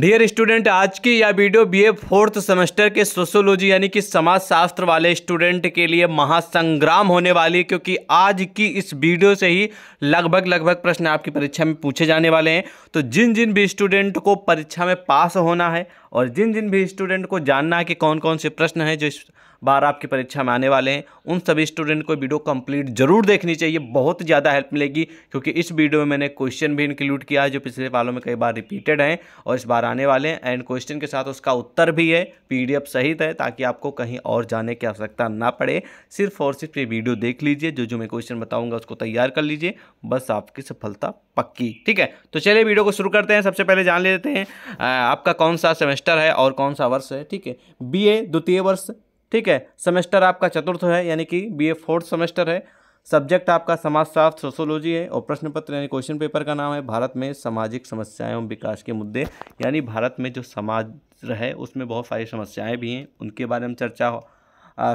dear student आज की यह वीडियो बीए फोर्थ सेमेस्टर के सोशोलॉजी यानी कि समाजशास्त्र वाले स्टूडेंट के लिए महासंग्राम होने वाली है क्योंकि आज की इस वीडियो से ही लगभग लगभग प्रश्न आपकी परीक्षा में पूछे जाने वाले हैं तो जिन जिन भी स्टूडेंट को परीक्षा में पास होना है और जिन जिन भी स्टूडेंट को जानना है कि कौन कौन से प्रश्न हैं जो इस बार आपकी परीक्षा में आने वाले हैं उन सभी स्टूडेंट को वीडियो कंप्लीट जरूर देखनी चाहिए बहुत ज़्यादा हेल्प मिलेगी क्योंकि इस वीडियो में मैंने क्वेश्चन भी इंक्लूड किया है जो पिछले वालों में कई बार रिपीटेड हैं और इस बार आने वाले हैं एंड क्वेश्चन के साथ उसका उत्तर भी है पी सहित है ताकि आपको कहीं और जाने की आवश्यकता ना पड़े सिर्फ और सिर्फ ये वीडियो देख लीजिए जो जो मैं क्वेश्चन बताऊँगा उसको तैयार कर लीजिए बस आपकी सफलता पक्की ठीक है तो चलिए वीडियो को शुरू करते हैं सबसे पहले जान लेते हैं आपका कौन सा सेमेस्टर है और कौन सा वर्ष है ठीक है बी द्वितीय वर्ष ठीक है सेमेस्टर आपका चतुर्थ है यानी कि बी फोर्थ सेमेस्टर है सब्जेक्ट आपका समाजशास्त्र सोशोलॉजी है और प्रश्न पत्र यानी क्वेश्चन पेपर का नाम है भारत में सामाजिक समस्याएं एवं विकास के मुद्दे यानी भारत में जो समाज रहे उसमें बहुत सारी समस्याएं भी हैं उनके बारे में चर्चा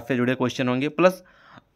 से जुड़े क्वेश्चन होंगे प्लस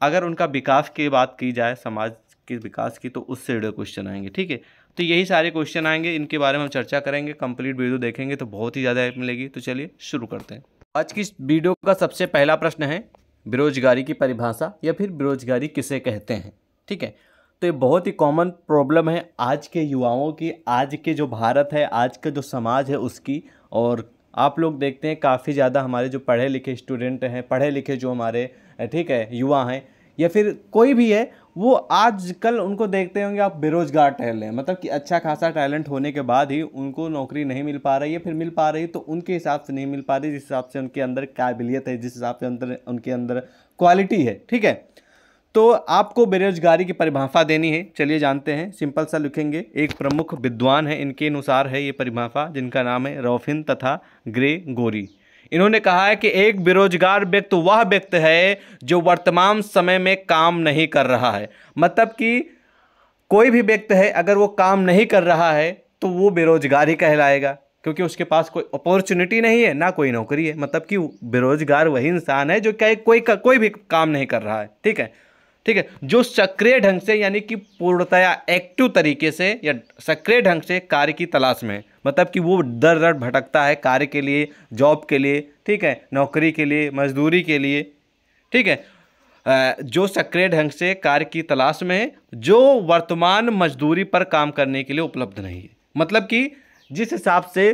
अगर उनका विकास की बात की जाए समाज के विकास की तो उससे जुड़े क्वेश्चन आएंगे ठीक है तो यही सारे क्वेश्चन आएंगे इनके बारे में हम चर्चा करेंगे कंप्लीट वीडियो देखेंगे तो बहुत ही ज़्यादा हेल्प मिलेगी तो चलिए शुरू करते हैं आज की वीडियो का सबसे पहला प्रश्न है बेरोजगारी की परिभाषा या फिर बेरोजगारी किसे कहते हैं ठीक है तो ये बहुत ही कॉमन प्रॉब्लम है आज के युवाओं की आज के जो भारत है आज का जो समाज है उसकी और आप लोग देखते हैं काफ़ी ज़्यादा हमारे जो पढ़े लिखे स्टूडेंट हैं पढ़े लिखे जो हमारे ठीक है युवा हैं या फिर कोई भी है वो आजकल उनको देखते होंगे आप बेरोजगार टहल हैं मतलब कि अच्छा खासा टैलेंट होने के बाद ही उनको नौकरी नहीं मिल पा रही है फिर मिल पा रही तो उनके हिसाब से नहीं मिल पा रही जिस हिसाब से उनके अंदर काबिलियत है जिस हिसाब से अंदर उनके अंदर क्वालिटी है ठीक है तो आपको बेरोजगारी की परिभाषा देनी है चलिए जानते हैं सिंपल सा लिखेंगे एक प्रमुख विद्वान है इनके अनुसार है ये परिभाषा जिनका नाम है रोफिन तथा ग्रे गोरी इन्होंने कहा है कि एक बेरोजगार व्यक्ति वह व्यक्ति है जो वर्तमान समय में काम नहीं कर रहा है मतलब कि कोई भी व्यक्ति है अगर वो काम नहीं कर रहा है तो वो बेरोजगार ही कहलाएगा क्योंकि उसके पास कोई अपॉर्चुनिटी नहीं है ना कोई नौकरी है मतलब कि बेरोजगार वही इंसान है जो क्या कोई कोई भी काम नहीं कर रहा है ठीक है ठीक है जो सक्रिय ढंग से यानी कि पूर्णतया एक्टिव तरीके से या सक्रिय ढंग से कार्य की तलाश में है मतलब कि वो दर दर भटकता है कार्य के लिए जॉब के लिए ठीक है नौकरी के लिए मजदूरी के लिए ठीक है जो सक्रिय ढंग से कार्य की तलाश में है जो वर्तमान मजदूरी पर काम करने के लिए उपलब्ध नहीं है मतलब कि जिस हिसाब से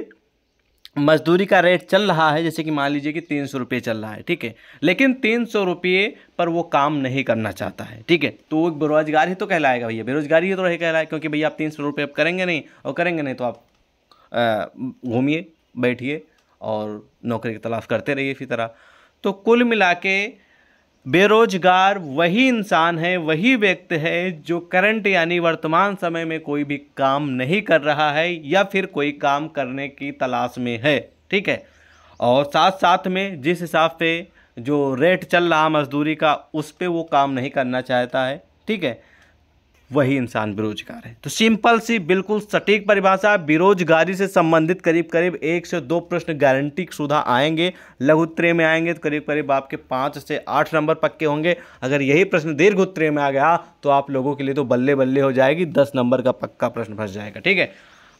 मजदूरी का रेट चल रहा है जैसे कि मान लीजिए कि तीन सौ रुपये चल रहा है ठीक है लेकिन तीन सौ रुपये पर वो काम नहीं करना चाहता है ठीक है तो वो बेरोजगार ही तो कहलाएगा भैया बेरोजगारी ही तो रहे कहलाए क्योंकि भैया आप तीन सौ रुपये अब करेंगे नहीं और करेंगे नहीं तो आप घूमिए बैठिए और नौकरी की तलाश करते रहिए इसी तरह तो कुल मिला के बेरोजगार वही इंसान है वही व्यक्ति है जो करंट यानी वर्तमान समय में कोई भी काम नहीं कर रहा है या फिर कोई काम करने की तलाश में है ठीक है और साथ साथ में जिस हिसाब से जो रेट चल रहा मजदूरी का उस पर वो काम नहीं करना चाहता है ठीक है वही इंसान बेरोजगार है तो सिंपल सी बिल्कुल सटीक परिभाषा बेरोजगारी से संबंधित करीब करीब एक से दो प्रश्न गारंटी सुधा आएंगे लघु उत्तरे में आएंगे तो करीब करीब आपके पाँच से आठ नंबर पक्के होंगे अगर यही प्रश्न दीर्घ उत्तरे में आ गया तो आप लोगों के लिए तो बल्ले बल्ले हो जाएगी दस नंबर का पक्का प्रश्न फंस जाएगा ठीक है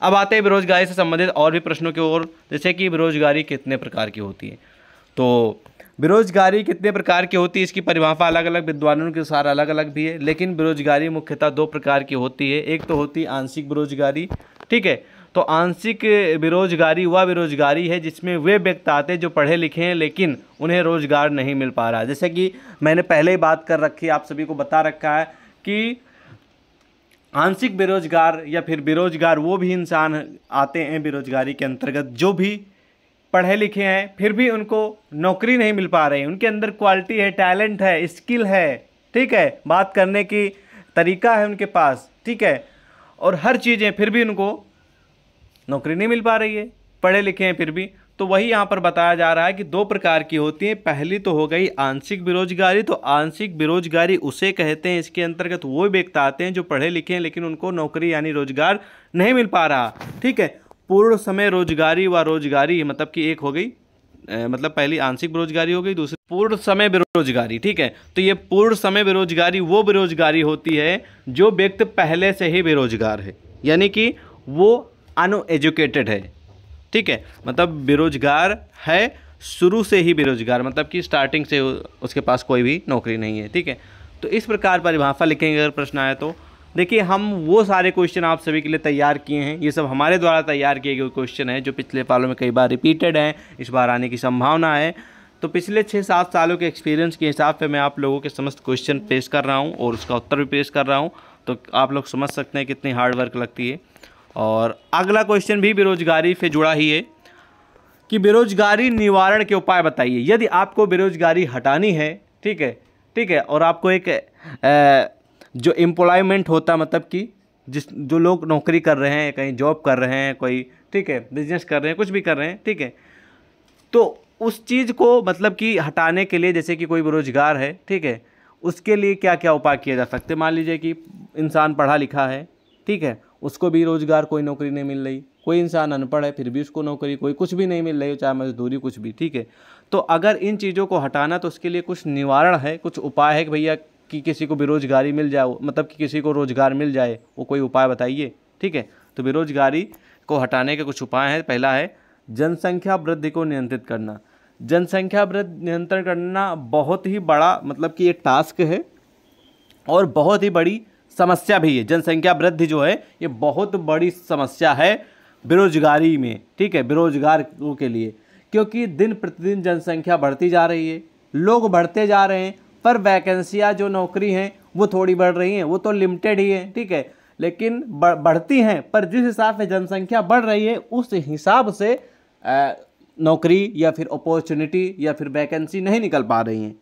अब आते हैं बेरोजगारी से संबंधित और भी प्रश्नों की ओर जैसे कि बेरोजगारी कितने प्रकार की होती है तो बेरोजगारी कितने प्रकार की होती है इसकी परिभाषा अलग अलग विद्वानों के अनुसार अलग अलग भी है लेकिन बेरोजगारी मुख्यतः दो प्रकार की होती है एक तो होती है आंशिक बेरोजगारी ठीक है तो आंशिक बेरोजगारी वह बेरोजगारी है जिसमें वे व्यक्ति आते जो पढ़े लिखे हैं लेकिन उन्हें रोज़गार नहीं मिल पा रहा जैसे कि मैंने पहले ही बात कर रखी आप सभी को बता रखा है कि आंशिक बेरोजगार या फिर बेरोजगार वो भी इंसान आते हैं बेरोजगारी के अंतर्गत जो भी पढ़े लिखे हैं फिर भी उनको नौकरी नहीं मिल पा रही उनके अंदर क्वालिटी है टैलेंट है स्किल है ठीक है बात करने की तरीका है उनके पास ठीक है और हर चीज़ें फिर भी उनको नौकरी नहीं मिल पा रही है पढ़े लिखे हैं फिर भी तो वही यहाँ पर बताया जा रहा है कि दो प्रकार की होती हैं पहली तो हो गई आंशिक बेरोजगारी तो आंशिक बेरोजगारी उसे कहते हैं इसके अंतर्गत वो व्यक्ति आते हैं जो पढ़े लिखे हैं लेकिन उनको नौकरी यानी रोजगार नहीं मिल पा रहा ठीक है पूर्ण समय रोजगारी व रोजगारी मतलब कि एक हो गई मतलब पहली आंशिक बेरोजगारी हो गई दूसरी पूर्ण समय बेरोजगारी ठीक है तो ये पूर्ण समय बेरोजगारी वो बेरोजगारी होती है जो व्यक्ति पहले से ही बेरोजगार है यानी कि वो अनएजुकेटेड है ठीक है मतलब बेरोजगार है शुरू से ही बेरोजगार मतलब कि स्टार्टिंग से उसके पास कोई भी नौकरी नहीं है ठीक है तो इस प्रकार परिभाषा लिखेंगे अगर प्रश्न आए तो देखिए हम वो सारे क्वेश्चन आप सभी के लिए तैयार किए हैं ये सब हमारे द्वारा तैयार किए गए क्वेश्चन हैं जो पिछले सालों में कई बार रिपीटेड हैं इस बार आने की संभावना है तो पिछले छः सात सालों के एक्सपीरियंस के हिसाब से मैं आप लोगों के समस्त क्वेश्चन पेश कर रहा हूँ और उसका उत्तर भी पेश कर रहा हूँ तो आप लोग समझ सकते हैं कितनी हार्ड वर्क लगती है और अगला क्वेश्चन भी बेरोजगारी से जुड़ा ही है कि बेरोजगारी निवारण के उपाय बताइए यदि आपको बेरोजगारी हटानी है ठीक है ठीक है और आपको एक जो एम्प्लॉयमेंट होता मतलब कि जिस जो लोग नौकरी कर रहे हैं कहीं जॉब कर रहे हैं कोई ठीक है बिजनेस कर रहे हैं कुछ भी कर रहे हैं ठीक है तो उस चीज़ को मतलब कि हटाने के लिए जैसे कि कोई बेरोजगार है ठीक है उसके लिए क्या क्या उपाय किए जा सकते मान लीजिए कि इंसान पढ़ा लिखा है ठीक है उसको भी रोज़गार कोई नौकरी नहीं मिल रही कोई इंसान अनपढ़ है फिर भी उसको नौकरी कोई कुछ भी नहीं मिल रही चाहे मजदूरी कुछ भी ठीक है तो अगर इन चीज़ों को हटाना तो उसके लिए कुछ निवारण है कुछ उपाय है कि भैया कि किसी को बेरोजगारी मिल जाए मतलब कि किसी को रोज़गार मिल जाए वो कोई उपाय बताइए ठीक है तो बेरोजगारी को हटाने के कुछ उपाय हैं पहला है जनसंख्या वृद्धि को नियंत्रित करना जनसंख्या वृद्धि नियंत्रण करना बहुत ही बड़ा मतलब कि एक टास्क है और बहुत ही बड़ी समस्या भी है जनसंख्या वृद्धि जो है ये बहुत बड़ी समस्या है बेरोजगारी में ठीक है बेरोजगार के लिए क्योंकि दिन प्रतिदिन जनसंख्या बढ़ती जा रही है लोग बढ़ते जा रहे हैं पर वैकेंसियाँ जो नौकरी हैं वो थोड़ी बढ़ रही हैं वो तो लिमिटेड ही है ठीक है लेकिन बढ़ती हैं पर जिस हिसाब से जनसंख्या बढ़ रही है उस हिसाब से नौकरी या फिर अपॉर्चुनिटी या फिर वैकेंसी नहीं निकल पा रही हैं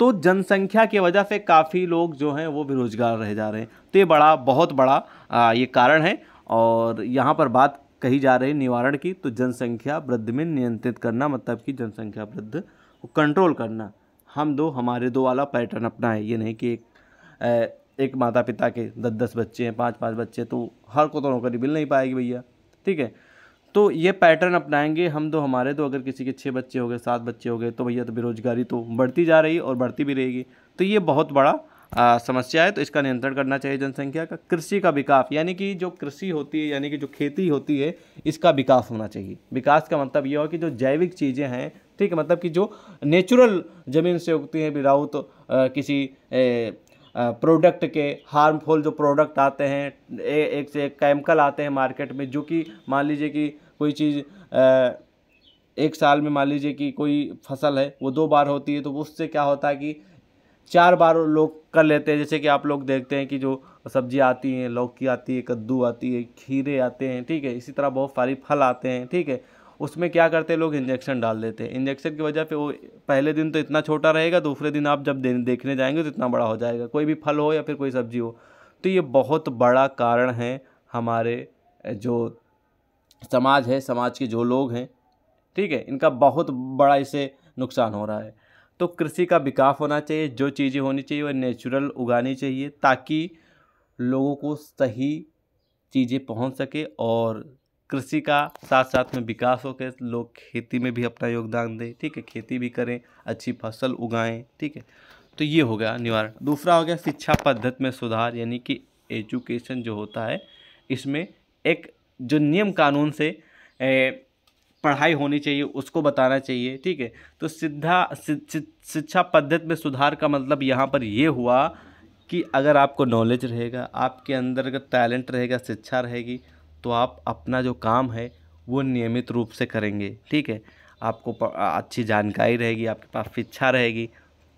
तो जनसंख्या की वजह से काफ़ी लोग जो हैं वो बेरोजगार रह जा रहे हैं तो ये बड़ा बहुत बड़ा आ, ये कारण है और यहाँ पर बात कही जा रही निवारण की तो जनसंख्या वृद्धि में नियंत्रित करना मतलब कि जनसंख्या वृद्ध को कंट्रोल करना हम दो हमारे दो वाला पैटर्न अपना है ये नहीं कि एक एक माता पिता के दस दस बच्चे हैं पाँच पाँच बच्चे तो हर को तो नौकरी मिल नहीं पाएगी भैया ठीक है तो ये पैटर्न अपनाएंगे हम दो हमारे तो अगर किसी के छः बच्चे हो गए सात बच्चे हो गए तो भैया तो बेरोजगारी तो बढ़ती जा रही और बढ़ती भी रहेगी तो ये बहुत बड़ा आ, समस्या है तो इसका नियंत्रण करना चाहिए जनसंख्या का कृषि का विकास यानी कि जो कृषि होती है यानी कि जो खेती होती है इसका विकास होना चाहिए विकास का मतलब ये हो कि जो जैविक चीज़ें हैं ठीक है मतलब कि जो नेचुरल ज़मीन से उगती हैं विदाउट किसी ए, प्रोडक्ट के हार्मफुल जो प्रोडक्ट आते हैं ए, एक से एक केमिकल आते हैं मार्केट में जो कि मान लीजिए कि कोई चीज़ एक साल में मान लीजिए कि कोई फसल है वो दो बार होती है तो उससे क्या होता है कि चार बार लोग कर लेते हैं जैसे कि आप लोग देखते हैं कि जो सब्जी आती हैं लौकी आती है कद्दू आती है खीरे आते हैं ठीक है इसी तरह बहुत सारी फल आते हैं ठीक है उसमें क्या करते हैं लोग इंजेक्शन डाल देते हैं इंजेक्शन की वजह से वो पहले दिन तो इतना छोटा रहेगा दूसरे दिन आप जब देखने जाएंगे तो इतना बड़ा हो जाएगा कोई भी फल हो या फिर कोई सब्जी हो तो ये बहुत बड़ा कारण है हमारे जो समाज है समाज के जो लोग हैं ठीक है इनका बहुत बड़ा इसे नुकसान हो रहा है तो कृषि का विकास होना चाहिए जो चीज़ें होनी चाहिए वह नेचुरल उगानी चाहिए ताकि लोगों को सही चीज़ें पहुंच सके और कृषि का साथ साथ में विकास हो के लोग खेती में भी अपना योगदान दें ठीक है खेती भी करें अच्छी फसल उगाएं ठीक है तो ये हो गया निवारण दूसरा हो गया शिक्षा पद्धति में सुधार यानी कि एजुकेशन जो होता है इसमें एक जो नियम कानून से ए, पढ़ाई होनी चाहिए उसको बताना चाहिए ठीक है तो सीधा शिक्षा पद्धति में सुधार का मतलब यहाँ पर ये हुआ कि अगर आपको नॉलेज रहेगा आपके अंदर का टैलेंट रहेगा शिक्षा रहेगी तो आप अपना जो काम है वो नियमित रूप से करेंगे ठीक है आपको अच्छी जानकारी रहेगी आपके पास शिक्षा रहेगी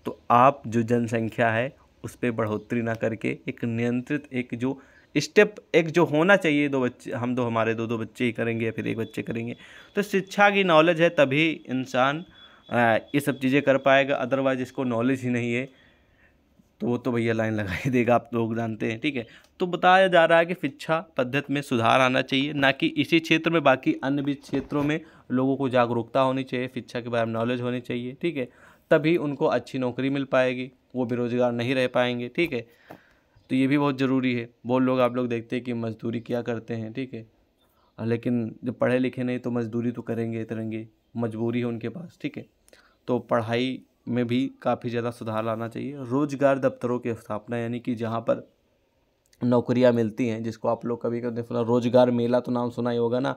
तो आप जो जनसंख्या है उस पर बढ़ोतरी ना करके एक नियंत्रित एक जो स्टेप एक जो होना चाहिए दो बच्चे हम दो हमारे दो दो बच्चे ही करेंगे या फिर एक बच्चे करेंगे तो शिक्षा की नॉलेज है तभी इंसान ये सब चीज़ें कर पाएगा अदरवाइज़ इसको नॉलेज ही नहीं है तो वो तो भैया लाइन लगा ही देगा आप लोग जानते हैं ठीक है तो बताया जा रहा है कि शिक्षा पद्धति में सुधार आना चाहिए ना कि इसी क्षेत्र में बाकी अन्य भी क्षेत्रों में लोगों को जागरूकता होनी चाहिए शिक्षा के बारे में नॉलेज होनी चाहिए ठीक है तभी उनको अच्छी नौकरी मिल पाएगी वो बेरोजगार नहीं रह पाएंगे ठीक है तो ये भी बहुत ज़रूरी है बहुत लोग आप लोग देखते हैं कि मजदूरी क्या करते हैं ठीक है लेकिन जब पढ़े लिखे नहीं तो मजदूरी तो करेंगे करेंगे मजबूरी है उनके पास ठीक है तो पढ़ाई में भी काफ़ी ज़्यादा सुधार लाना चाहिए रोजगार दफ्तरों की स्थापना यानी कि जहाँ पर नौकरियाँ मिलती हैं जिसको आप लोग कभी कभी सुना रोजगार मेला तो नाम सुना ही होगा ना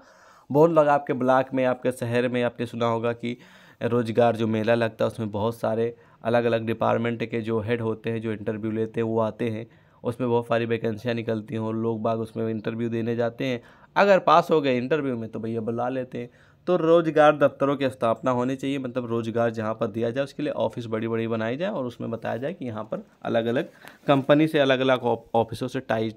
बहुत लोग आपके ब्लाक में आपके शहर में आपने सुना होगा कि रोजगार जो मेला लगता है उसमें बहुत सारे अलग अलग डिपार्टमेंट के जो हेड होते हैं जो इंटरव्यू लेते हैं वो आते हैं उसमें बहुत सारी वैकेंसियाँ निकलती हैं और लोग बाग उसमें इंटरव्यू देने जाते हैं अगर पास हो गए इंटरव्यू में तो भैया बुला लेते हैं तो रोज़गार दफ्तरों की स्थापना होनी चाहिए मतलब रोज़गार जहाँ पर दिया जाए उसके लिए ऑफिस बड़ी बड़ी बनाई जाए और उसमें बताया जाए कि यहाँ पर अलग अलग कंपनी से अलग अलग ऑफिसों से टाई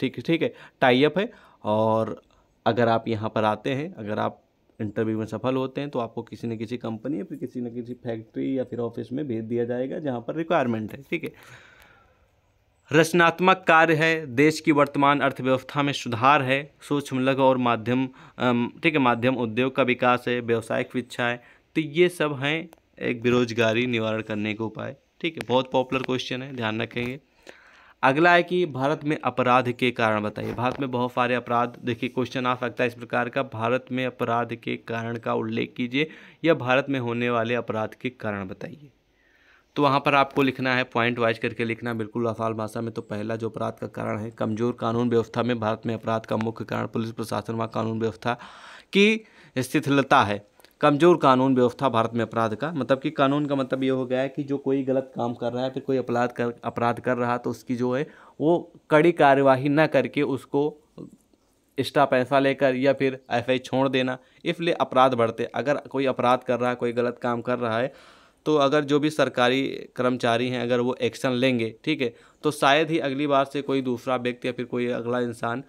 ठीक ठीक है टाइप है और अगर आप यहाँ पर आते हैं अगर आप इंटरव्यू में सफल होते हैं तो आपको किसी न किसी कंपनी या फिर किसी न किसी फैक्ट्री या फिर ऑफिस में भेज दिया जाएगा जहाँ पर रिक्वायरमेंट है ठीक है रचनात्मक कार्य है देश की वर्तमान अर्थव्यवस्था में सुधार है सूक्ष्म लघु और माध्यम ठीक है माध्यम उद्योग का विकास है व्यावसायिक शिक्षा है तो ये सब हैं एक बेरोजगारी निवारण करने के उपाय ठीक है बहुत पॉपुलर क्वेश्चन है ध्यान रखेंगे अगला है कि भारत में अपराध के कारण बताइए भारत में बहुत सारे अपराध देखिए क्वेश्चन आ सकता है इस प्रकार का भारत में अपराध के कारण का उल्लेख कीजिए या भारत में होने वाले अपराध के कारण बताइए तो वहाँ पर आपको लिखना है पॉइंट वाइज करके लिखना बिल्कुल आसान भाषा में तो पहला जो अपराध का कारण है कमज़ोर कानून व्यवस्था में भारत में अपराध का मुख्य कारण पुलिस प्रशासन व कानून व्यवस्था की शिथिलता है कमज़ोर कानून व्यवस्था भारत में अपराध का मतलब कि कानून का मतलब ये हो गया है कि जो कोई गलत काम कर रहा है फिर कोई अपराध कर अपराध कर रहा तो उसकी जो है वो कड़ी कार्यवाही ना करके उसको एक्स्ट्रा पैसा लेकर या फिर एफ आई छोड़ देना इसलिए अपराध बढ़ते अगर कोई अपराध कर रहा है कोई गलत काम कर रहा है तो अगर जो भी सरकारी कर्मचारी हैं अगर वो एक्शन लेंगे ठीक है तो शायद ही अगली बार से कोई दूसरा व्यक्ति या फिर कोई अगला इंसान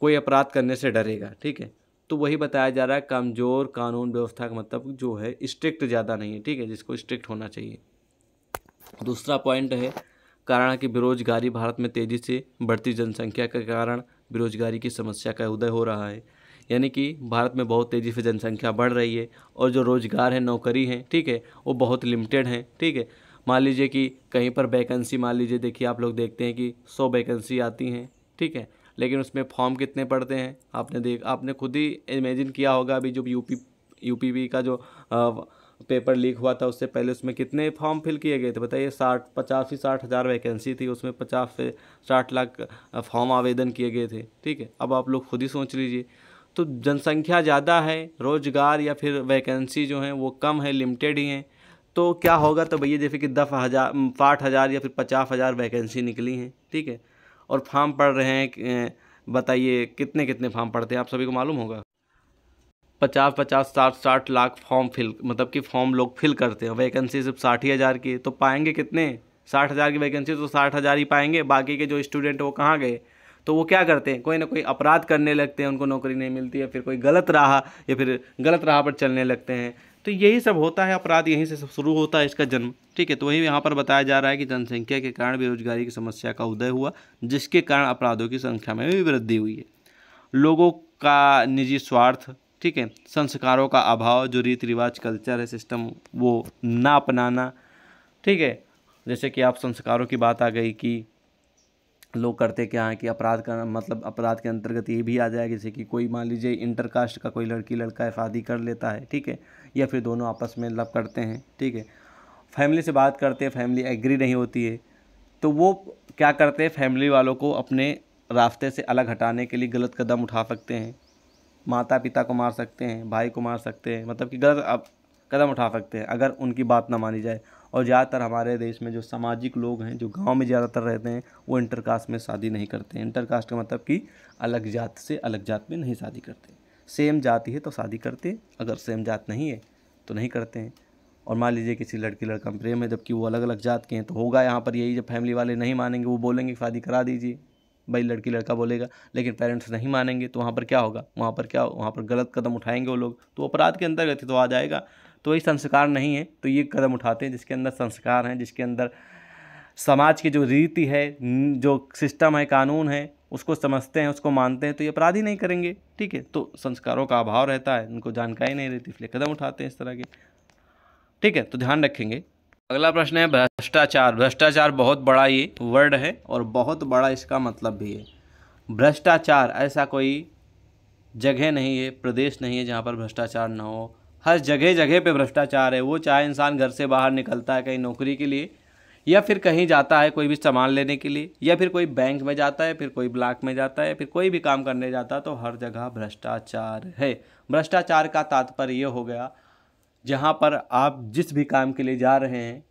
कोई अपराध करने से डरेगा ठीक है तो वही बताया जा रहा है कमज़ोर कानून व्यवस्था का मतलब जो है स्ट्रिक्ट ज़्यादा नहीं है ठीक है जिसको स्ट्रिक्ट होना चाहिए दूसरा पॉइंट है कारण कि बेरोजगारी भारत में तेज़ी से बढ़ती जनसंख्या के कारण बेरोजगारी की समस्या का उदय हो रहा है यानी कि भारत में बहुत तेज़ी से जनसंख्या बढ़ रही है और जो रोज़गार है नौकरी है ठीक है वो बहुत लिमिटेड हैं ठीक है मान लीजिए कि कहीं पर वैकेंसी मान लीजिए देखिए आप लोग देखते हैं कि सौ वैकेंसी आती हैं ठीक है लेकिन उसमें फॉर्म कितने पड़ते हैं आपने देख आपने खुद ही इमेजिन किया होगा अभी जो यूपी यूपीवी का जो आ, पेपर लीक हुआ था उससे पहले उसमें कितने फॉर्म फिल किए गए थे बताइए साठ पचास ही साठ हज़ार वैकेंसी थी उसमें पचास से साठ लाख फॉर्म आवेदन किए गए थे ठीक है अब आप लोग खुद ही सोच लीजिए तो जनसंख्या ज़्यादा है रोज़गार या फिर वैकेंसी जो हैं वो कम है लिमिटेड ही हैं तो क्या होगा तो भैया जैसे कि दस हज़ार साठ हज़ार या फिर पचास हज़ार वैकेंसी निकली हैं ठीक है और फार्म पढ़ रहे हैं बताइए कितने कितने फार्म पढ़ते हैं आप सभी को मालूम होगा पचास पचास साठ साठ लाख फॉर्म फिल मतलब कि फॉर्म लोग फिल करते हैं वैकेंसी सिर्फ साठ ही हज़ार की तो पाएंगे कितने साठ हज़ार की वैकेंसी तो साठ हज़ार ही पाएंगे बाकी के जो स्टूडेंट वो कहाँ गए तो वो क्या करते हैं कोई ना कोई अपराध करने लगते हैं उनको नौकरी नहीं मिलती या फिर कोई गलत राह या फिर गलत राह पर चलने लगते हैं तो यही सब होता है अपराध यहीं से शुरू होता है इसका जन्म ठीक है तो वही यहाँ पर बताया जा रहा है कि जनसंख्या के कारण बेरोजगारी की समस्या का उदय हुआ जिसके कारण अपराधों की संख्या में भी वृद्धि हुई है लोगों का निजी स्वार्थ ठीक है संस्कारों का अभाव जो रीति रिवाज कल्चर है सिस्टम वो ना अपनाना ठीक है जैसे कि आप संस्कारों की बात आ गई कि लोग करते क्या हैं कि अपराध का मतलब अपराध के अंतर्गत ये भी आ जाएगा जैसे कि कोई मान लीजिए इंटरकास्ट का कोई लड़की लड़का शादी कर लेता है ठीक है या फिर दोनों आपस में लव करते हैं ठीक है फैमिली से बात करते हैं फैमिली एग्री नहीं होती है तो वो क्या करते हैं फैमिली वालों को अपने रास्ते से अलग हटाने के लिए गलत कदम उठा सकते हैं माता पिता को मार सकते हैं भाई को मार सकते हैं मतलब कि गलत कदम उठा सकते हैं अगर उनकी बात ना मानी जाए और ज़्यादातर हमारे देश में जो सामाजिक लोग हैं जो गाँव में ज़्यादातर रहते हैं वो इंटरकास्ट में शादी नहीं करते हैं इंटरकास्ट का मतलब कि अलग जात से अलग जात में नहीं शादी करते सेम जाति है तो शादी करते अगर सेम जात नहीं है तो नहीं करते हैं और मान लीजिए किसी लड़की लड़का में प्रेम है जबकि वो अलग अलग जात के हैं तो होगा यहाँ पर यही जब फैमिली वाले नहीं मानेंगे वो बोलेंगे शादी करा दीजिए भाई लड़की लड़का बोलेगा लेकिन पेरेंट्स नहीं मानेंगे तो वहाँ पर क्या होगा वहाँ पर क्या वहाँ पर गलत कदम उठाएंगे वो लोग तो अपराध के अंतर्गत तो आ जाएगा तो वही संस्कार नहीं है तो ये कदम उठाते हैं जिसके अंदर संस्कार हैं जिसके अंदर समाज की जो रीति है जो सिस्टम है कानून है उसको समझते हैं उसको मानते हैं तो ये अपराध ही नहीं करेंगे ठीक है तो संस्कारों का अभाव रहता है उनको जानकारी नहीं रहती इसलिए कदम उठाते हैं इस तरह के ठीक है तो ध्यान रखेंगे अगला प्रश्न है भ्रष्टाचार भ्रष्टाचार बहुत बड़ा ये वर्ड है और बहुत बड़ा इसका मतलब भी है भ्रष्टाचार ऐसा कोई जगह नहीं है प्रदेश नहीं है जहाँ पर भ्रष्टाचार ना हो हर जगह जगह पे भ्रष्टाचार है वो चाहे इंसान घर से बाहर निकलता है कहीं नौकरी के लिए या फिर कहीं जाता है कोई भी सामान लेने के लिए या फिर कोई बैंक में जाता है फिर कोई ब्लॉक में जाता है फिर कोई भी काम करने जाता है तो हर जगह भ्रष्टाचार है भ्रष्टाचार का तात्पर्य ये हो गया जहाँ पर आप जिस भी काम के लिए जा रहे हैं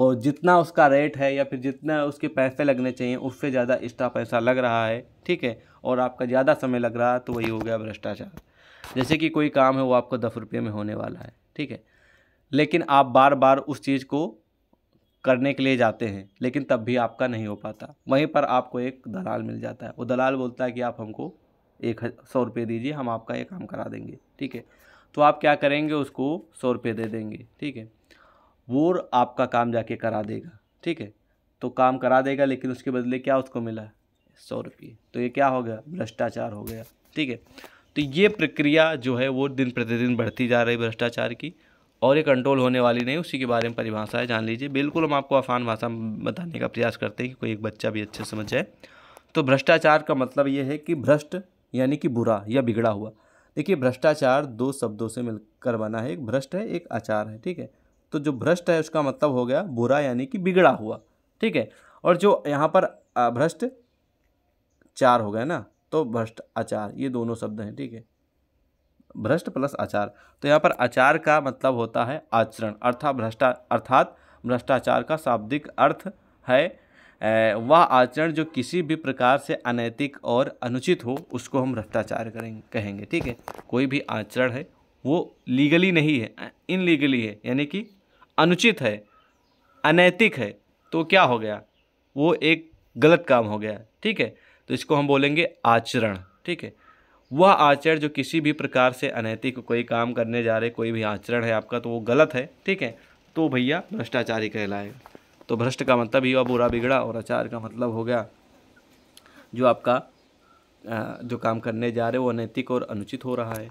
और जितना उसका रेट है या फिर जितना उसके पैसे लगने चाहिए उससे ज़्यादा एक्स्ट्रा पैसा लग रहा है ठीक है और आपका ज़्यादा समय लग रहा है तो वही हो गया भ्रष्टाचार जैसे कि कोई काम है वो आपको दस रुपये में होने वाला है ठीक है लेकिन आप बार बार उस चीज़ को करने के लिए जाते हैं लेकिन तब भी आपका नहीं हो पाता वहीं पर आपको एक दलाल मिल जाता है वो दलाल बोलता है कि आप हमको एक सौ रुपये दीजिए हम आपका ये काम करा देंगे ठीक है तो आप क्या करेंगे उसको सौ रुपये दे देंगे ठीक है वो आपका काम जाके करा देगा ठीक है तो काम करा देगा लेकिन उसके बदले क्या उसको मिला सौ रुपये तो ये क्या हो गया भ्रष्टाचार हो गया ठीक है तो ये प्रक्रिया जो है वो दिन प्रतिदिन बढ़ती जा रही भ्रष्टाचार की और ये कंट्रोल होने वाली नहीं उसी के बारे में परिभाषा है जान लीजिए बिल्कुल हम आपको आसान भाषा में बताने का प्रयास करते हैं कि कोई एक बच्चा भी अच्छे समझ जाए तो भ्रष्टाचार का मतलब ये है कि भ्रष्ट यानी कि बुरा या बिगड़ा हुआ देखिए भ्रष्टाचार दो शब्दों से मिलकर बना है एक भ्रष्ट है एक आचार है ठीक है तो जो भ्रष्ट है उसका मतलब हो गया बुरा यानी कि बिगड़ा हुआ ठीक है और जो यहाँ पर भ्रष्ट चार हो गया ना तो भ्रष्ट आचार ये दोनों शब्द हैं ठीक है भ्रष्ट प्लस आचार तो यहाँ पर आचार का मतलब होता है आचरण अर्थात भ्रष्टा अर्थात भ्रष्टाचार का शाब्दिक अर्थ है वह आचरण जो किसी भी प्रकार से अनैतिक और अनुचित हो उसको हम भ्रष्टाचार करेंगे कहेंगे ठीक है कोई भी आचरण है वो लीगली नहीं है इनलीगली है यानी कि अनुचित है अनैतिक है तो क्या हो गया वो एक गलत काम हो गया ठीक है तो इसको हम बोलेंगे आचरण ठीक है वह आचरण जो किसी भी प्रकार से अनैतिक कोई काम करने जा रहे कोई भी आचरण है आपका तो वो गलत है ठीक है तो भैया भ्रष्टाचारी कहलाएगा तो भ्रष्ट का मतलब ही हुआ बुरा बिगड़ा और आचार का मतलब हो गया जो आपका जो काम करने जा रहे वो अनैतिक और अनुचित हो रहा है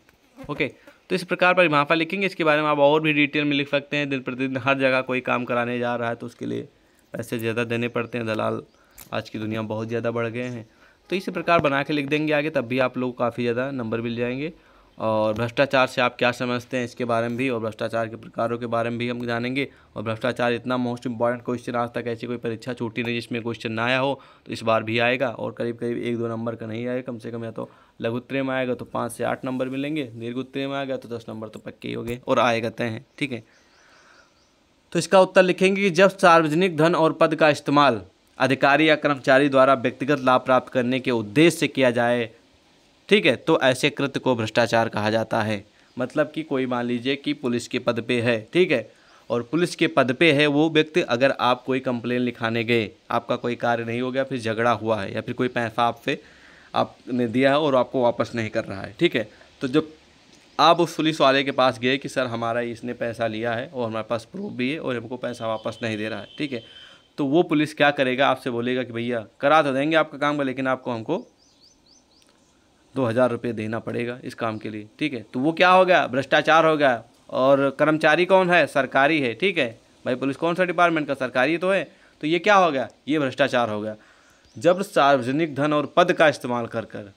ओके तो इस प्रकार पर माफा लिखेंगे इसके बारे में आप और भी डिटेल में लिख सकते हैं दिन प्रतिदिन हर जगह कोई काम कराने जा रहा है तो उसके लिए पैसे ज़्यादा देने पड़ते हैं दलाल आज की दुनिया में बहुत ज़्यादा बढ़ गए हैं तो इसी प्रकार बना के लिख देंगे आगे तब भी आप लोग काफ़ी ज़्यादा नंबर मिल जाएंगे और भ्रष्टाचार से आप क्या समझते हैं इसके बारे में भी और भ्रष्टाचार के प्रकारों के बारे में भी हम जानेंगे और भ्रष्टाचार इतना मोस्ट इंपॉर्टेंट क्वेश्चन आज तक ऐसी कोई परीक्षा छूटी नहीं जिसमें क्वेश्चन ना आया हो तो इस बार भी आएगा और करीब करीब एक दो नंबर का नहीं आएगा कम से कम या तो लघु में आएगा तो पाँच से आठ नंबर मिलेंगे दीर्घ में आएगा तो दस नंबर तो पक्के ही हो गए और आएगा तय हैं ठीक है तो इसका उत्तर लिखेंगे कि जब सार्वजनिक धन और पद का इस्तेमाल अधिकारी या कर्मचारी द्वारा व्यक्तिगत लाभ प्राप्त करने के उद्देश्य से किया जाए ठीक है तो ऐसे कृत्य को भ्रष्टाचार कहा जाता है मतलब कि कोई मान लीजिए कि पुलिस के पद पे है ठीक है और पुलिस के पद पे है वो व्यक्ति अगर आप कोई कंप्लेन लिखाने गए आपका कोई कार्य नहीं हो गया फिर झगड़ा हुआ है या फिर कोई पैसा आपसे आपने दिया है और आपको वापस नहीं कर रहा है ठीक है तो जब आप उस पुलिस वाले के पास गए कि सर हमारा इसने पैसा लिया है और हमारे पास प्रूफ भी है और हमको पैसा वापस नहीं दे रहा है ठीक है तो वो पुलिस क्या करेगा आपसे बोलेगा कि भैया करा तो देंगे आपका काम का लेकिन आपको हमको दो हज़ार रुपये देना पड़ेगा इस काम के लिए ठीक है तो वो क्या हो गया भ्रष्टाचार हो गया और कर्मचारी कौन है सरकारी है ठीक है भाई पुलिस कौन सा डिपार्टमेंट का सरकारी तो है तो ये क्या हो गया ये भ्रष्टाचार हो गया जब सार्वजनिक धन और पद का इस्तेमाल कर कर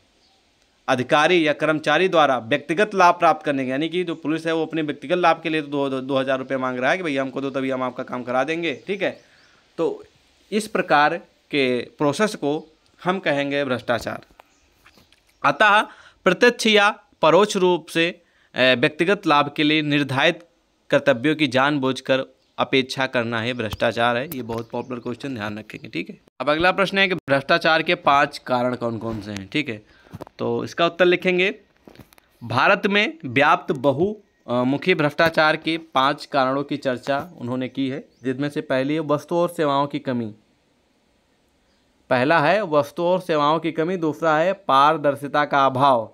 अधिकारी या कर्मचारी द्वारा व्यक्तिगत लाभ प्राप्त करने यानी कि जो पुलिस है वो अपने व्यक्तिगत लाभ के लिए तो दो, दो हज़ार रुपये मांग रहा है कि भैया हमको दो तभी हम आपका काम करा देंगे ठीक है तो इस प्रकार के प्रोसेस को हम कहेंगे भ्रष्टाचार अतः प्रत्यक्ष या परोक्ष रूप से व्यक्तिगत लाभ के लिए निर्धारित कर्तव्यों की जानबूझकर अपेक्षा करना है भ्रष्टाचार है ये बहुत पॉपुलर क्वेश्चन ध्यान रखेंगे ठीक है अब अगला प्रश्न है कि भ्रष्टाचार के पांच कारण कौन कौन से हैं ठीक है तो इसका उत्तर लिखेंगे भारत में व्याप्त बहु मुख्य भ्रष्टाचार के पांच कारणों की चर्चा उन्होंने की है जिसमें से पहली है वस्तु और सेवाओं की कमी पहला है वस्तु और सेवाओं की कमी दूसरा है पारदर्शिता का अभाव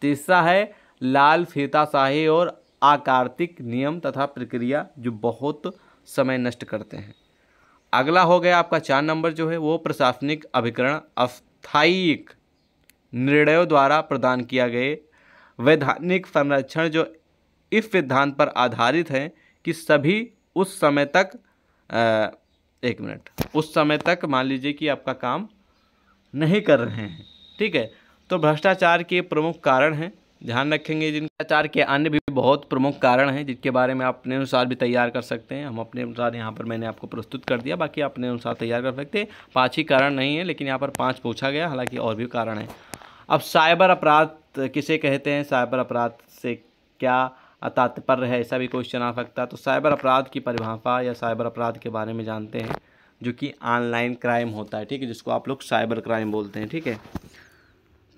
तीसरा है लाल फीताशाही और आकार्तिक नियम तथा प्रक्रिया जो बहुत समय नष्ट करते हैं अगला हो गया आपका चार नंबर जो है वो प्रशासनिक अभिकरण अस्थायिक निर्णयों द्वारा प्रदान किया गए वैधानिक संरक्षण जो इस सिद्धांत पर आधारित हैं कि सभी उस समय तक आ, एक मिनट उस समय तक मान लीजिए कि आपका काम नहीं कर रहे हैं ठीक है तो भ्रष्टाचार के प्रमुख कारण हैं ध्यान रखेंगे जिन भ्रष्टाचार के अन्य भी बहुत प्रमुख कारण हैं जिनके बारे में आप अपने अनुसार भी तैयार कर सकते हैं हम अपने अनुसार यहाँ पर मैंने आपको प्रस्तुत कर दिया बाकी अपने अनुसार तैयार कर सकते हैं पाँच ही कारण नहीं है लेकिन यहाँ पर पाँच पूछा गया हालांकि और भी कारण हैं अब साइबर अपराध किसे कहते हैं साइबर अपराध से क्या तात्पर्य है ऐसा भी क्वेश्चन आ सकता है तो साइबर अपराध की परिभाषा या साइबर अपराध के बारे में जानते हैं जो कि ऑनलाइन क्राइम होता है ठीक है जिसको आप लोग साइबर क्राइम बोलते हैं ठीक है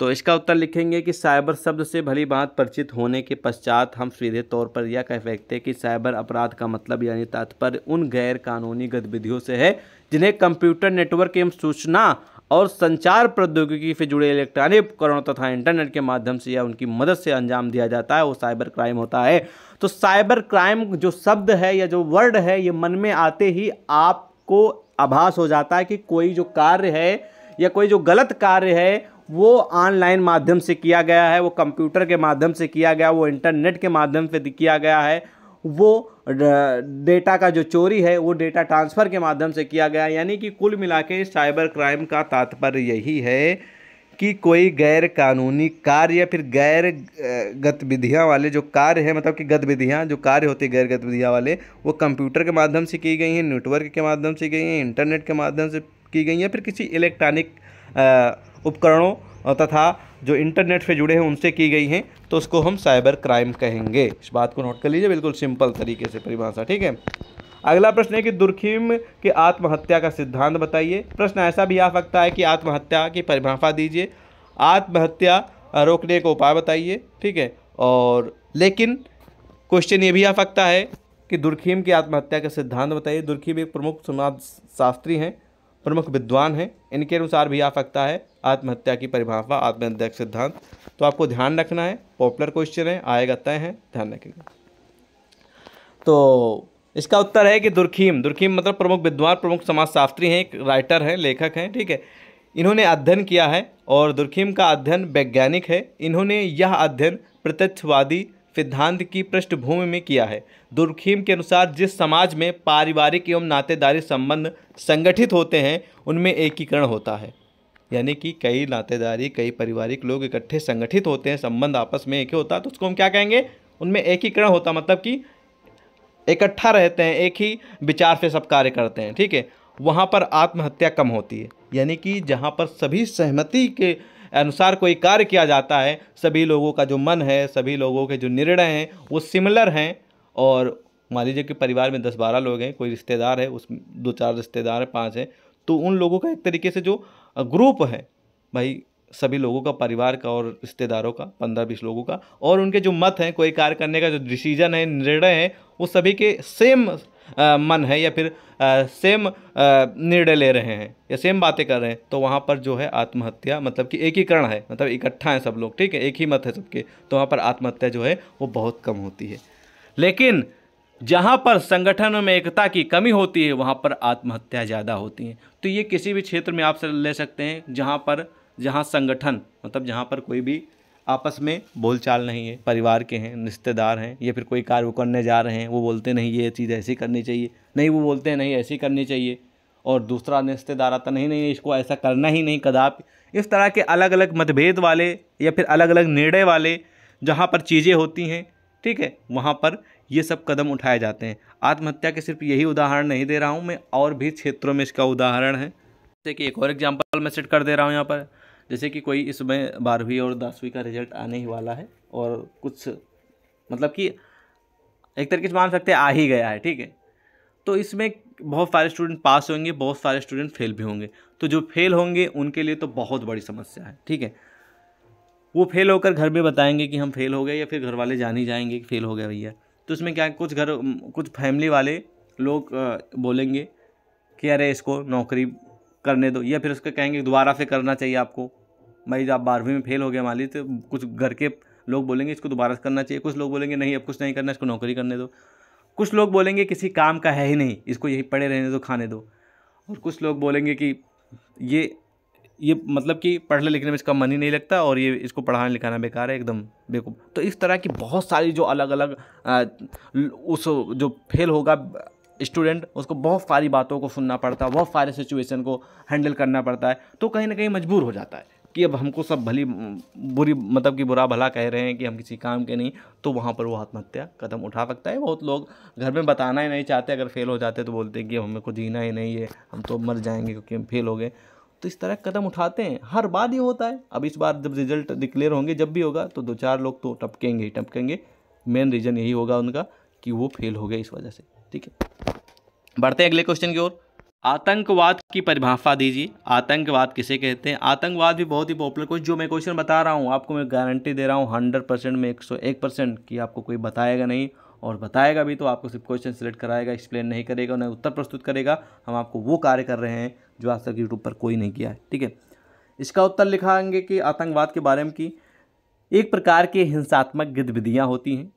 तो इसका उत्तर लिखेंगे कि साइबर शब्द से भली बात परिचित होने के पश्चात हम सीधे तौर पर यह कह सकते हैं कि साइबर अपराध का मतलब यानी तात्पर्य उन गैर कानूनी गतिविधियों से है जिन्हें कंप्यूटर नेटवर्क एवं सूचना और संचार प्रौद्योगिकी से जुड़े इलेक्ट्रॉनिक उपकरणों तथा इंटरनेट के माध्यम से या उनकी मदद से अंजाम दिया जाता है वो साइबर क्राइम होता है तो साइबर क्राइम जो शब्द है या जो वर्ड है ये मन में आते ही आपको आभास हो जाता है कि कोई जो कार्य है या कोई जो गलत कार्य है वो ऑनलाइन माध्यम से किया गया है वो कंप्यूटर के माध्यम से किया गया वो इंटरनेट के माध्यम से किया गया है वो डेटा का जो चोरी है वो डेटा ट्रांसफ़र के माध्यम से किया गया यानी कि कुल मिला के साइबर क्राइम का तात्पर्य यही है कि कोई गैर कानूनी कार्य या फिर गैर गतिविधियाँ वाले जो कार्य है मतलब कि गतिविधियाँ जो कार्य होती है गैर गतिविधियाँ वाले वो कंप्यूटर के माध्यम से की गई हैं नेटवर्क के माध्यम से की गई हैं इंटरनेट के माध्यम से की गई हैं फिर किसी इलेक्ट्रॉनिक उपकरणों तथा जो इंटरनेट से जुड़े हैं उनसे की गई हैं तो उसको हम साइबर क्राइम कहेंगे इस बात को नोट कर लीजिए बिल्कुल सिंपल तरीके से परिभाषा ठीक है अगला प्रश्न है कि दुर्खीम के आत्महत्या का सिद्धांत बताइए प्रश्न ऐसा भी आ सकता है कि आत्महत्या की परिभाषा दीजिए आत्महत्या रोकने का उपाय बताइए ठीक है और लेकिन क्वेश्चन ये भी आ सकता है कि दुर्खीम की आत्महत्या का सिद्धांत बताइए दुर्खीम एक प्रमुख समाज शास्त्री हैं प्रमुख विद्वान हैं इनके अनुसार भी आ सकता है आत्महत्या की परिभाषा आत्महत्या सिद्धांत तो आपको ध्यान रखना है पॉपुलर क्वेश्चन है आएगा तय है ध्यान रखेंगे तो इसका उत्तर है कि दुर्खीम दुर्खीम मतलब प्रमुख विद्वान प्रमुख समाजशास्त्री हैं एक राइटर हैं लेखक हैं ठीक है इन्होंने अध्ययन किया है और दुर्खीम का अध्ययन वैज्ञानिक है इन्होंने यह अध्ययन प्रत्यक्षवादी सिद्धांत की पृष्ठभूमि में किया है दुर्खीम के अनुसार जिस समाज में पारिवारिक एवं नातेदारी संबंध संगठित होते हैं उनमें एकीकरण होता है यानी कि कई नातेदारी कई पारिवारिक लोग इकट्ठे संगठित होते हैं संबंध आपस में एक ही होता है तो उसको हम क्या कहेंगे उनमें एकीकरण होता मतलब कि इकट्ठा रहते हैं एक ही विचार से सब कार्य करते हैं ठीक है वहाँ पर आत्महत्या कम होती है यानी कि जहाँ पर सभी सहमति के अनुसार कोई कार्य किया जाता है सभी लोगों का जो मन है सभी लोगों के जो निर्णय हैं वो सिमिलर हैं और मान लीजिए कि परिवार में दस बारह लोग हैं कोई रिश्तेदार है उस दो चार रिश्तेदार हैं पाँच हैं तो उन लोगों का एक तरीके से जो ग्रुप है भाई सभी लोगों का परिवार का और रिश्तेदारों का पंद्रह बीस लोगों का और उनके जो मत हैं कोई कार्य करने का जो डिसीजन है निर्णय है वो सभी के सेम आ, मन है या फिर आ, सेम निर्णय ले रहे हैं या सेम बातें कर रहे हैं तो वहाँ पर जो है आत्महत्या मतलब कि एकीकरण है मतलब इकट्ठा है सब लोग ठीक है एक ही मत है सबके तो वहाँ पर आत्महत्या जो है वो बहुत कम होती है लेकिन जहाँ पर संगठनों में एकता की कमी होती है वहाँ पर आत्महत्या ज़्यादा होती हैं तो ये किसी भी क्षेत्र में आप ले सकते हैं जहाँ पर जहाँ संगठन मतलब जहाँ पर कोई भी आपस में बोलचाल नहीं है परिवार के हैं रिश्तेदार हैं या फिर कोई कार्य करने जा रहे हैं वो बोलते नहीं ये चीज़ ऐसी करनी चाहिए नहीं वो बोलते हैं नहीं ऐसी करनी चाहिए और दूसरा रिश्तेदार आता नहीं नहीं इसको ऐसा करना ही नहीं कदापि इस तरह के अलग अलग मतभेद वाले या फिर अलग अलग निर्णय वाले जहाँ पर चीज़ें होती हैं ठीक है वहाँ पर ये सब कदम उठाए जाते हैं आत्महत्या के सिर्फ यही उदाहरण नहीं दे रहा हूँ मैं और भी क्षेत्रों में इसका उदाहरण है जैसे कि एक और एग्जाम्पल मैं सेट कर दे रहा हूँ यहाँ पर जैसे कि कोई इसमें बारहवीं और दसवीं का रिजल्ट आने ही वाला है और कुछ मतलब कि एक तरीके से मान सकते हैं आ ही गया है ठीक है तो इसमें बहुत सारे स्टूडेंट पास होंगे बहुत सारे स्टूडेंट फेल भी होंगे तो जो फेल होंगे उनके लिए तो बहुत बड़ी समस्या है ठीक है वो फेल होकर घर में बताएंगे कि हम फेल हो गए या फिर घर वाले जान ही जाएंगे कि फेल हो गया भैया तो उसमें क्या कुछ घर कुछ फैमिली वाले लोग बोलेंगे कि अरे इसको नौकरी करने दो या फिर उसको कहेंगे दोबारा से करना चाहिए आपको भाई आप बारहवीं में फेल हो गया मालिक तो कुछ घर के लोग बोलेंगे इसको दोबारा से करना चाहिए कुछ लोग बोलेंगे नहीं अब कुछ नहीं करना इसको नौकरी करने दो कुछ लोग बोलेंगे किसी काम का है ही नहीं इसको यही पड़े रहने दो खाने दो और कुछ लोग बोलेंगे कि ये ये मतलब कि पढ़ने लिखने में इसका मन ही नहीं लगता और ये इसको पढ़ाना लिखाना बेकार है एकदम बेकूफ तो इस तरह की बहुत सारी जो अलग अलग उस जो फेल होगा स्टूडेंट उसको बहुत सारी बातों को सुनना पड़ता है बहुत सारे सिचुएशन को हैंडल करना पड़ता है तो कहीं ना कहीं मजबूर हो जाता है कि अब हमको सब भली बुरी मतलब कि बुरा भला कह रहे हैं कि हम किसी काम के नहीं तो वहाँ पर वो आत्महत्या कदम उठा सकता है बहुत लोग घर में बताना ही नहीं चाहते अगर फेल हो जाते तो बोलते हैं कि हमें को जीना ही नहीं है हम तो मर जाएंगे क्योंकि हम फेल हो गए तो इस तरह कदम उठाते हैं हर बार ये होता है अब इस बार जब रिजल्ट डिक्लेयर होंगे जब भी होगा तो दो चार लोग तो टपकेंगे ही टपकेंगे मेन रीज़न यही होगा उनका कि वो फेल हो गए इस वजह से ठीक है बढ़ते हैं अगले क्वेश्चन की ओर आतंकवाद की परिभाषा दीजिए आतंकवाद किसे कहते हैं आतंकवाद भी बहुत ही पॉपुलर क्वेश्चन जो मैं क्वेश्चन बता रहा हूँ आपको मैं गारंटी दे रहा हूँ हंड्रेड परसेंट में एक सौ एक परसेंट कि आपको कोई बताएगा नहीं और बताएगा भी तो आपको सिर्फ क्वेश्चन सेलेक्ट कराएगा एक्सप्लेन नहीं करेगा उन्हें उत्तर प्रस्तुत करेगा हम आपको वो कार्य कर रहे हैं जो आज तक यूट्यूब पर कोई नहीं किया है ठीक है इसका उत्तर लिखाएंगे कि आतंकवाद के बारे में कि एक प्रकार के हिंसात्मक गतिविधियाँ होती हैं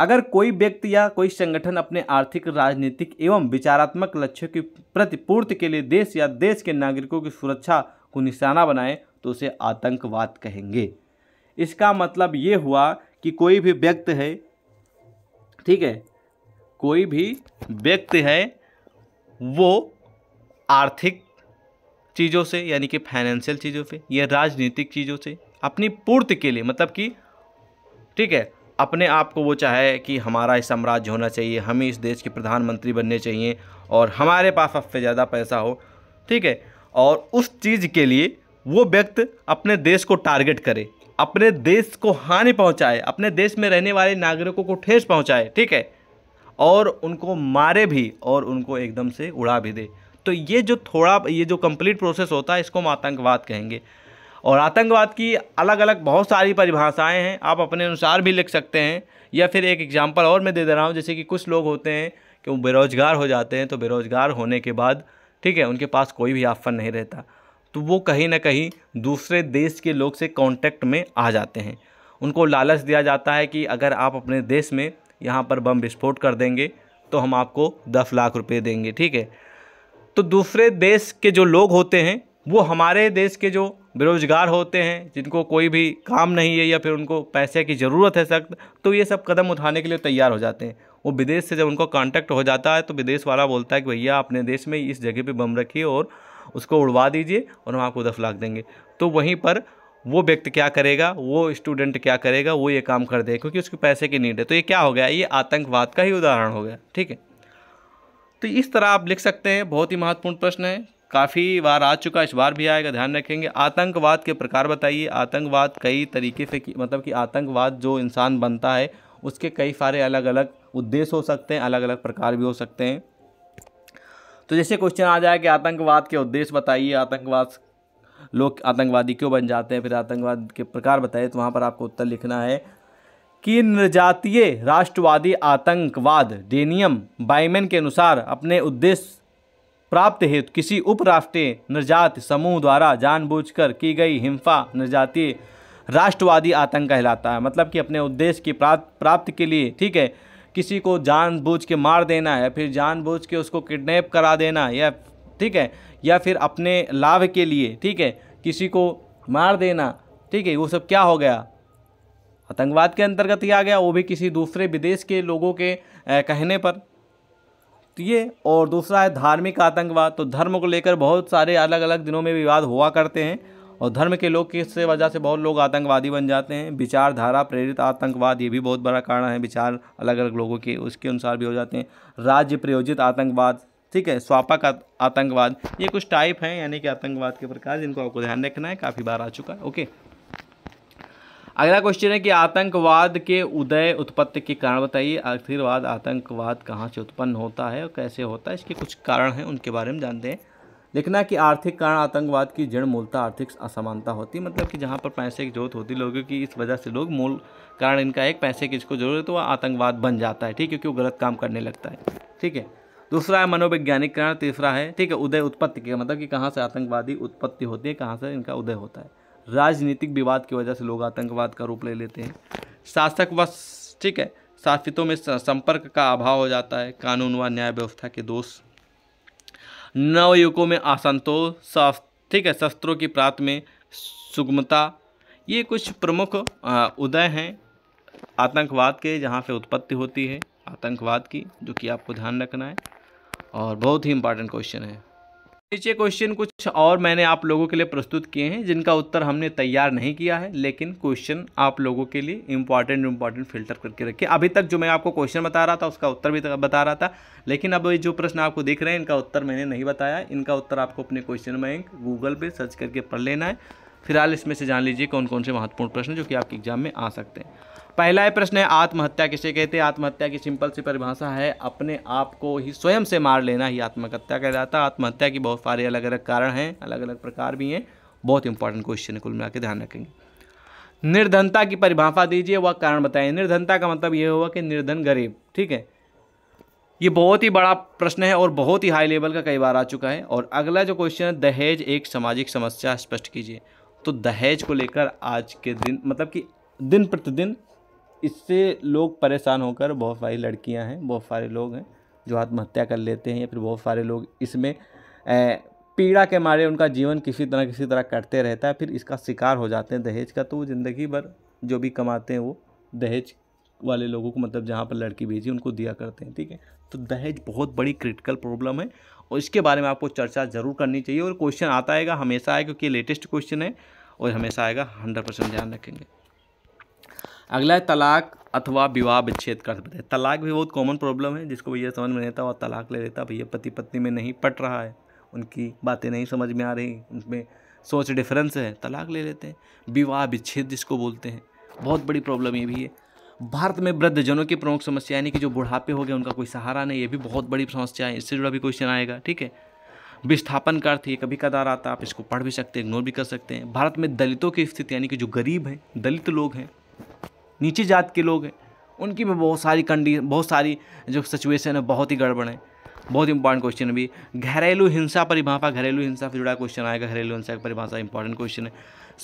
अगर कोई व्यक्ति या कोई संगठन अपने आर्थिक राजनीतिक एवं विचारात्मक लक्ष्यों की प्रतिपूर्ति के लिए देश या देश के नागरिकों की सुरक्षा को निशाना बनाए तो उसे आतंकवाद कहेंगे इसका मतलब ये हुआ कि कोई भी व्यक्ति है ठीक है कोई भी व्यक्ति है वो आर्थिक चीज़ों से यानी कि फाइनेंशियल चीज़ों से या राजनीतिक चीज़ों से अपनी पूर्ति के लिए मतलब कि ठीक है अपने आप को वो चाहे कि हमारा साम्राज्य होना चाहिए हमें इस देश के प्रधानमंत्री बनने चाहिए और हमारे पास सबसे ज़्यादा पैसा हो ठीक है और उस चीज़ के लिए वो व्यक्ति अपने देश को टारगेट करे अपने देश को हानि पहुंचाए अपने देश में रहने वाले नागरिकों को ठेस पहुंचाए ठीक है और उनको मारे भी और उनको एकदम से उड़ा भी दे तो ये जो थोड़ा ये जो कंप्लीट प्रोसेस होता है इसको हम आतंकवाद कहेंगे और आतंकवाद की अलग अलग बहुत सारी परिभाषाएं हैं आप अपने अनुसार भी लिख सकते हैं या फिर एक एग्जाम्पल और मैं दे दे रहा हूँ जैसे कि कुछ लोग होते हैं कि वो बेरोज़गार हो जाते हैं तो बेरोज़गार होने के बाद ठीक है उनके पास कोई भी आफन नहीं रहता तो वो कहीं ना कहीं दूसरे देश के लोग से कॉन्टेक्ट में आ जाते हैं उनको लालच दिया जाता है कि अगर आप अपने देश में यहाँ पर बम विस्फोट कर देंगे तो हम आपको दस लाख रुपये देंगे ठीक है तो दूसरे देश के जो लोग होते हैं वो हमारे देश के जो बेरोज़गार होते हैं जिनको कोई भी काम नहीं है या फिर उनको पैसे की ज़रूरत है सख्त तो ये सब कदम उठाने के लिए तैयार हो जाते हैं वो विदेश से जब उनको कांटेक्ट हो जाता है तो विदेश वाला बोलता है कि भैया अपने देश में इस जगह पे बम रखिए और उसको उड़वा दीजिए और हम आपको दस लाख देंगे तो वहीं पर वो व्यक्ति क्या करेगा वो स्टूडेंट क्या करेगा वो ये काम कर देगा क्योंकि उसके पैसे की नीड है तो ये क्या हो गया ये आतंकवाद का ही उदाहरण हो गया ठीक है तो इस तरह आप लिख सकते हैं बहुत ही महत्वपूर्ण प्रश्न है काफ़ी बार आ चुका इस बार भी आएगा ध्यान रखेंगे आतंकवाद के प्रकार बताइए आतंकवाद कई तरीके से मतलब कि आतंकवाद जो इंसान बनता है उसके कई सारे अलग अलग उद्देश्य हो सकते हैं अलग अलग प्रकार भी हो सकते हैं तो जैसे क्वेश्चन आ जाए कि आतंकवाद के उद्देश्य बताइए आतंकवाद लोग आतंकवादी क्यों बन जाते हैं फिर आतंकवाद के प्रकार बताइए तो वहाँ पर आपको उत्तर लिखना है कि निर्जातीय राष्ट्रवादी आतंकवाद डेनियम बाइमेन के अनुसार अपने उद्देश्य प्राप्त हेतु किसी उपराष्ट्रीय निर्जात समूह द्वारा जानबूझकर की गई हिंसा निर्जातीय राष्ट्रवादी आतंक कहलाता है मतलब कि अपने उद्देश्य की प्राप्त प्राप्त के लिए ठीक है किसी को जानबूझ के मार देना या फिर जानबूझ के उसको किडनैप करा देना या ठीक है या फिर अपने लाभ के लिए ठीक है किसी को मार देना ठीक है वो सब क्या हो गया आतंकवाद के अंतर्गत ही आ गया वो भी किसी दूसरे विदेश के लोगों के कहने पर तो ये और दूसरा है धार्मिक आतंकवाद तो धर्म को लेकर बहुत सारे अलग अलग दिनों में विवाद हुआ करते हैं और धर्म के लोग इससे वजह से बहुत लोग आतंकवादी बन जाते हैं विचारधारा प्रेरित आतंकवाद ये भी बहुत बड़ा कारण है विचार अलग अलग लोगों के उसके अनुसार भी हो जाते हैं राज्य प्रयोजित आतंकवाद ठीक है स्वापक आतंकवाद ये कुछ टाइप हैं यानी कि आतंकवाद के प्रकार जिनको आपको ध्यान रखना है काफ़ी बार आ चुका है ओके अगला क्वेश्चन है कि आतंकवाद के उदय उत्पत्ति के कारण बताइए आखिरवाद आतंकवाद कहाँ से उत्पन्न होता है और कैसे होता है इसके कुछ कारण हैं उनके बारे में जानते हैं लिखना कि आर्थिक कारण आतंकवाद की जड़ मूलता आर्थिक असमानता होती है मतलब कि जहाँ पर पैसे की जरूरत होती लोगों की इस वजह से लोग मूल कारण इनका एक पैसे की इसको जरूरत है तो वह आतंकवाद बन जाता है ठीक है क्योंकि वो गलत काम करने लगता है ठीक है दूसरा है मनोवैज्ञानिक कारण तीसरा है ठीक है उदय उत्पत्ति के मतलब कि कहाँ से आतंकवादी उत्पत्ति होती है कहाँ से इनका उदय होता है राजनीतिक विवाद की वजह से लोग आतंकवाद का रूप ले लेते हैं शासक व ठीक है शासितों में संपर्क का अभाव हो जाता है कानून व न्याय व्यवस्था के दोष नवयुवकों में असंतोष ठीक है शस्त्रों की प्राप्त में सुगमता ये कुछ प्रमुख उदय हैं आतंकवाद के जहाँ से उत्पत्ति होती है आतंकवाद की जो कि आपको ध्यान रखना है और बहुत ही इंपॉर्टेंट क्वेश्चन है नीचे क्वेश्चन कुछ और मैंने आप लोगों के लिए प्रस्तुत किए हैं जिनका उत्तर हमने तैयार नहीं किया है लेकिन क्वेश्चन आप लोगों के लिए इंपॉर्टेंट इंपॉर्टेंट फिल्टर करके रखे अभी तक जो मैं आपको क्वेश्चन बता रहा था उसका उत्तर भी बता रहा था लेकिन अब जो प्रश्न आपको दिख रहे हैं इनका उत्तर मैंने नहीं बताया इनका उत्तर आपको अपने क्वेश्चन बैंक गूगल पर सर्च करके पढ़ लेना है फिलहाल इसमें से जान लीजिए कौन कौन से महत्वपूर्ण प्रश्न जो कि आपके एग्जाम में आ सकते हैं पहला प्रश्न है आत्महत्या किसे कहते हैं आत्महत्या की सिंपल सी परिभाषा है अपने आप को ही स्वयं से मार लेना ही आत्महत्या कहलाता है आत्महत्या की बहुत सारे अलग अलग कारण हैं अलग अलग प्रकार भी हैं बहुत इंपॉर्टेंट क्वेश्चन है कुल मिला के ध्यान रखेंगे निर्धनता की परिभाषा दीजिए वह कारण बताएं निर्धनता का मतलब ये हुआ कि निर्धन गरीब ठीक है ये बहुत ही बड़ा प्रश्न है और बहुत ही हाई लेवल का कई बार आ चुका है और अगला जो क्वेश्चन है दहेज एक सामाजिक समस्या स्पष्ट कीजिए तो दहेज को लेकर आज के दिन मतलब कि दिन प्रतिदिन इससे लोग परेशान होकर बहुत सारी लड़कियां हैं बहुत सारे लोग हैं जो आत्महत्या कर लेते हैं या फिर बहुत सारे लोग इसमें पीड़ा के मारे उनका जीवन किसी तरह किसी तरह कटते रहता है फिर इसका शिकार हो जाते हैं दहेज का तो ज़िंदगी भर जो भी कमाते हैं वो दहेज वाले लोगों को मतलब जहाँ पर लड़की भेजी उनको दिया करते हैं ठीक है तो दहेज बहुत बड़ी क्रिटिकल प्रॉब्लम है और इसके बारे में आपको चर्चा ज़रूर करनी चाहिए और क्वेश्चन आता आएगा हमेशा आएगा क्योंकि लेटेस्ट क्वेश्चन है और हमेशा आएगा हंड्रेड परसेंट ध्यान रखेंगे अगला है तलाक अथवा विवाह विच्छेद कर सकते हैं तलाक भी बहुत कॉमन प्रॉब्लम है जिसको भैया समझ में नहीं आता और तलाक ले लेता भैया पति पत्नी में नहीं पट रहा है उनकी बातें नहीं समझ में आ रही उनमें सोच डिफरेंस है तलाक ले लेते हैं विवाह विच्छेद जिसको बोलते हैं बहुत बड़ी प्रॉब्लम ये भी है भारत में वृद्धजनों की प्रमुख समस्या यानी कि जो बुढ़ापे हो गए उनका कोई सहारा नहीं ये भी बहुत बड़ी समस्या है इससे जुड़ा भी क्वेश्चन आएगा ठीक है विस्थापन का अर्थ ये कभी कदार आता आप इसको पढ़ भी सकते हैं इग्नोर भी कर सकते हैं भारत में दलितों की स्थिति यानी कि जो गरीब हैं दलित लोग हैं नीचे जात के लोग हैं उनकी भी बहुत सारी कंडी बहुत सारी जो सिचुएशन है बहुत ही गड़बड़ है बहुत इंपॉर्टेंट क्वेश्चन है भी घरेलू हिंसा परिभाषा घरेलू हिंसा से जुड़ा क्वेश्चन आएगा घरेलू हिंसा की परिभाषा इंपॉर्टेंट क्वेश्चन है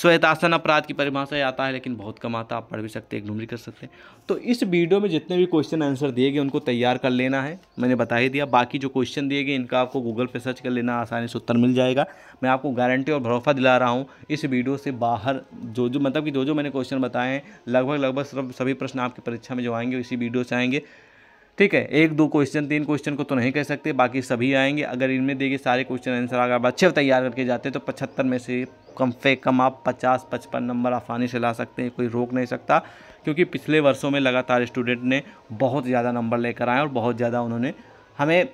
स्वयतासन अपराध की परिभाषा आता है लेकिन बहुत कम आता आप पढ़ भी सकते हैं इग्नोर कर सकते हैं तो इस वीडियो में जितने भी क्वेश्चन आंसर दिए गए उनको तैयार कर लेना है मैंने बता ही दिया बाकी जो क्वेश्चन दिए गए इनका आपको गूगल पर सर्च कर लेना आसानी से उत्तर मिल जाएगा मैं आपको गारंटी और भरोसा दिला रहा हूँ इस वीडियो से बाहर जो जो मतलब कि जो जो मैंने क्वेश्चन बताए हैं लगभग लगभग सभी प्रश्न आपकी परीक्षा में जो आएंगे इसी वीडियो से आएंगे ठीक है एक दो क्वेश्चन तीन क्वेश्चन को तो नहीं कह सकते बाकी सभी आएंगे अगर इनमें देखिए सारे क्वेश्चन आंसर अगर आप अच्छे तैयार करके जाते तो पचहत्तर में से कम से कम आप पचास पचपन नंबर आसानी से ला सकते हैं कोई रोक नहीं सकता क्योंकि पिछले वर्षों में लगातार स्टूडेंट ने बहुत ज़्यादा नंबर लेकर आए और बहुत ज़्यादा उन्होंने हमें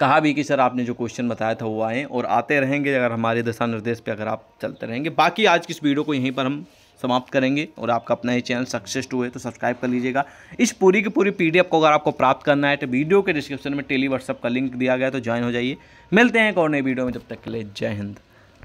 कहा भी कि सर आपने जो क्वेश्चन बताया था वो आएँ और आते रहेंगे अगर हमारे दिशा निर्देश पर अगर आप चलते रहेंगे बाकी आज की इस वीडियो को यहीं पर हम समाप्त करेंगे और आपका अपना ये चैनल सक्सेस टू है तो सब्सक्राइब कर लीजिएगा इस पूरी की पूरी पी को अगर आपको प्राप्त करना है तो वीडियो के डिस्क्रिप्शन में टेली व्हाट्सअप का लिंक दिया गया तो ज्वाइन हो जाइए मिलते हैं एक और नई वीडियो में जब तक के लिए जय हिंद